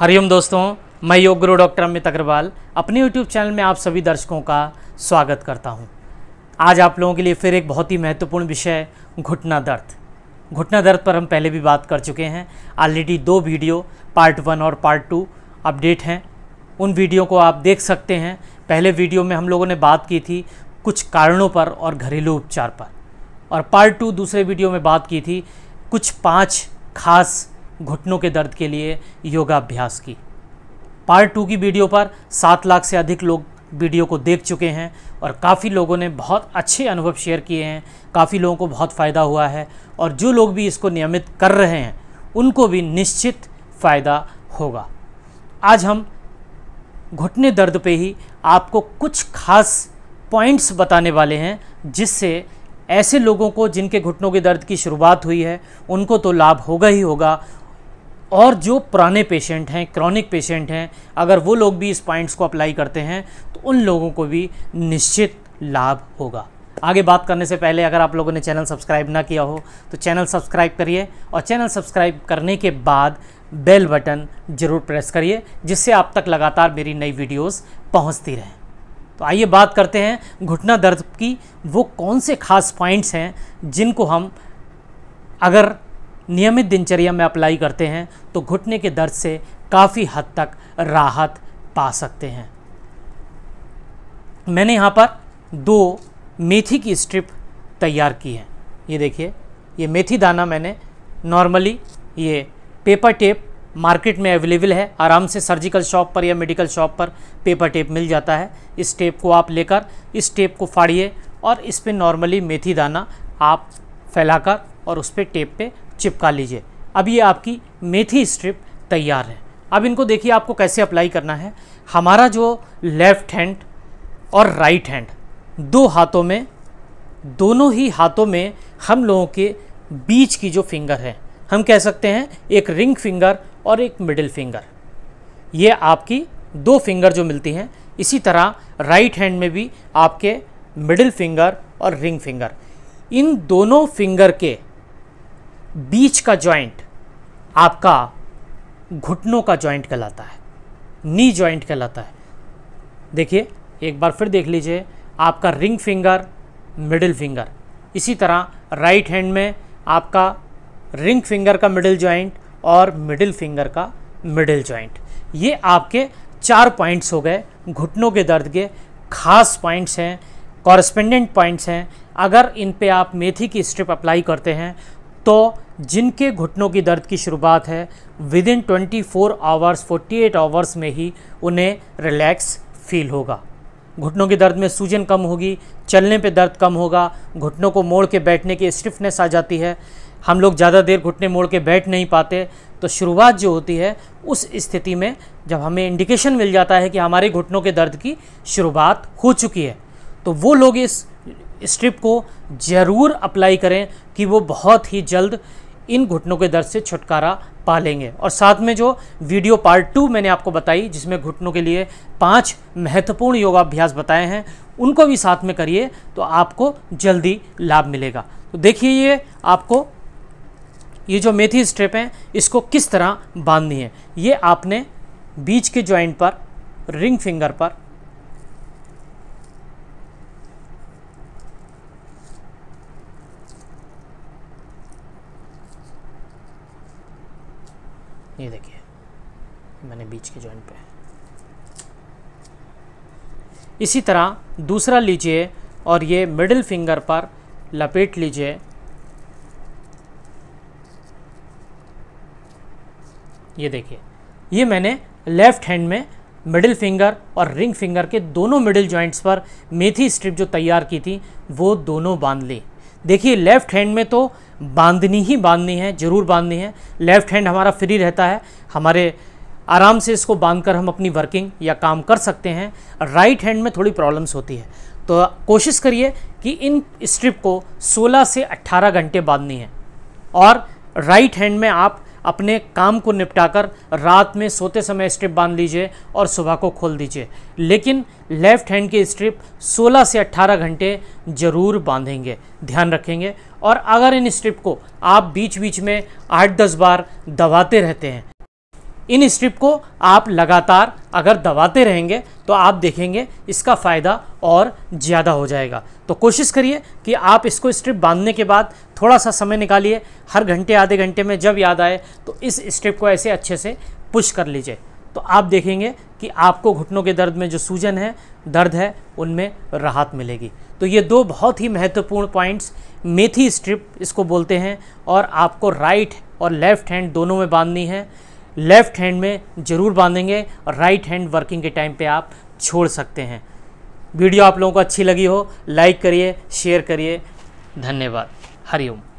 हरिओम दोस्तों मैं योग गुरु डॉक्टर अमित अग्रवाल अपने यूट्यूब चैनल में आप सभी दर्शकों का स्वागत करता हूं। आज आप लोगों के लिए फिर एक बहुत ही महत्वपूर्ण विषय घुटना दर्द घुटना दर्द पर हम पहले भी बात कर चुके हैं ऑलरेडी दो वीडियो पार्ट वन और पार्ट टू अपडेट हैं उन वीडियो को आप देख सकते हैं पहले वीडियो में हम लोगों ने बात की थी कुछ कारणों पर और घरेलू उपचार पर और पार्ट टू दूसरे वीडियो में बात की थी कुछ पाँच खास घुटनों के दर्द के लिए योगाभ्यास की पार्ट टू की वीडियो पर सात लाख से अधिक लोग वीडियो को देख चुके हैं और काफ़ी लोगों ने बहुत अच्छे अनुभव शेयर किए हैं काफ़ी लोगों को बहुत फ़ायदा हुआ है और जो लोग भी इसको नियमित कर रहे हैं उनको भी निश्चित फ़ायदा होगा आज हम घुटने दर्द पे ही आपको कुछ खास पॉइंट्स बताने वाले हैं जिससे ऐसे लोगों को जिनके घुटनों के दर्द की शुरुआत हुई है उनको तो लाभ होगा ही होगा और जो पुराने पेशेंट हैं क्रॉनिक पेशेंट हैं अगर वो लोग भी इस पॉइंट्स को अप्लाई करते हैं तो उन लोगों को भी निश्चित लाभ होगा आगे बात करने से पहले अगर आप लोगों ने चैनल सब्सक्राइब ना किया हो तो चैनल सब्सक्राइब करिए और चैनल सब्सक्राइब करने के बाद बेल बटन ज़रूर प्रेस करिए जिससे आप तक लगातार मेरी नई वीडियोस पहुंचती रहें तो आइए बात करते हैं घुटना दर्द की वो कौन से खास पॉइंट्स हैं जिनको हम अगर नियमित दिनचर्या में अप्लाई करते हैं तो घुटने के दर्द से काफ़ी हद तक राहत पा सकते हैं मैंने यहाँ पर दो मेथी की स्ट्रिप तैयार की है ये देखिए ये मेथी दाना मैंने नॉर्मली ये पेपर टेप मार्केट में अवेलेबल है आराम से सर्जिकल शॉप पर या मेडिकल शॉप पर पेपर टेप मिल जाता है इस टेप को आप लेकर इस टेप को फाड़िए और इस पर नॉर्मली मेथी दाना आप फैलाकर और उस पर टेप पे चिपका लीजिए अब ये आपकी मेथी स्ट्रिप तैयार है अब इनको देखिए आपको कैसे अप्लाई करना है हमारा जो लेफ़्ट हैंड और राइट हैंड दो हाथों में दोनों ही हाथों में हम लोगों के बीच की जो फिंगर है हम कह सकते हैं एक रिंग फिंगर और एक मिडिल फिंगर ये आपकी दो फिंगर जो मिलती हैं इसी तरह राइट हैंड में भी आपके मिडिल फिंगर और रिंग फिंगर इन दोनों फिंगर के बीच का जॉइंट आपका घुटनों का जॉइंट कहलाता है नी जॉइंट कहलाता है देखिए एक बार फिर देख लीजिए आपका रिंग फिंगर मिडिल फिंगर इसी तरह राइट हैंड में आपका रिंग फिंगर का मिडिल जॉइंट और मिडिल फिंगर का मिडिल जॉइंट ये आपके चार पॉइंट्स हो गए घुटनों के दर्द के खास पॉइंट्स हैं कॉरस्पेंडेंट पॉइंट्स हैं अगर इन पे आप मेथी की स्ट्रिप अप्लाई करते हैं तो जिनके घुटनों की दर्द की शुरुआत है within twenty four hours forty eight hours में ही उन्हें रिलैक्स फील होगा घुटनों के दर्द में सूजन कम होगी चलने पे दर्द कम होगा घुटनों को मोड़ के बैठने की स्टिफनेस आ जाती है हम लोग ज़्यादा देर घुटने मोड़ के बैठ नहीं पाते तो शुरुआत जो होती है उस स्थिति में जब हमें इंडिकेशन मिल जाता है कि हमारे घुटनों के दर्द की शुरुआत हो चुकी है तो वो लोग इस स्ट्रिप को ज़रूर अप्लाई करें कि वो बहुत ही जल्द इन घुटनों के दर्द से छुटकारा पा लेंगे और साथ में जो वीडियो पार्ट टू मैंने आपको बताई जिसमें घुटनों के लिए पांच महत्वपूर्ण योगाभ्यास बताए हैं उनको भी साथ में करिए तो आपको जल्दी लाभ मिलेगा तो देखिए ये आपको ये जो मेथी स्ट्रिप हैं इसको किस तरह बांधनी है ये आपने बीच के जॉइंट पर रिंग फिंगर पर ये देखिए मैंने बीच के जॉइंट पे इसी तरह दूसरा लीजिए और ये मिडिल फिंगर पर लपेट लीजिए ये देखिए ये मैंने लेफ्ट हैंड में मिडिल फिंगर और रिंग फिंगर के दोनों मिडिल जॉइंट्स पर मेथी स्ट्रिप जो तैयार की थी वो दोनों बांध ली देखिए लेफ्ट हैंड में तो बांधनी ही बांधनी है ज़रूर बांधनी है लेफ्ट हैंड हमारा फ्री रहता है हमारे आराम से इसको बांधकर हम अपनी वर्किंग या काम कर सकते हैं राइट हैंड में थोड़ी प्रॉब्लम्स होती है तो कोशिश करिए कि इन स्ट्रिप को 16 से 18 घंटे बांधनी है और राइट हैंड में आप अपने काम को निपटाकर रात में सोते समय स्ट्रिप बांध लीजिए और सुबह को खोल दीजिए लेकिन लेफ़्ट हैंड की स्ट्रिप 16 से 18 घंटे ज़रूर बांधेंगे ध्यान रखेंगे और अगर इन स्ट्रिप को आप बीच बीच में 8-10 बार दबाते रहते हैं इन स्ट्रिप को आप लगातार अगर दबाते रहेंगे तो आप देखेंगे इसका फ़ायदा और ज़्यादा हो जाएगा तो कोशिश करिए कि आप इसको स्ट्रिप बांधने के बाद थोड़ा सा समय निकालिए हर घंटे आधे घंटे में जब याद आए तो इस स्ट्रिप को ऐसे अच्छे से पुश कर लीजिए तो आप देखेंगे कि आपको घुटनों के दर्द में जो सूजन है दर्द है उनमें राहत मिलेगी तो ये दो बहुत ही महत्वपूर्ण पॉइंट्स मेथी स्ट्रिप इसको बोलते हैं और आपको राइट और लेफ़्ट हैंड दोनों में बांधनी है लेफ़्ट हैंड में ज़रूर बांधेंगे और राइट हैंड वर्किंग के टाइम पे आप छोड़ सकते हैं वीडियो आप लोगों को अच्छी लगी हो लाइक करिए शेयर करिए धन्यवाद हरिओम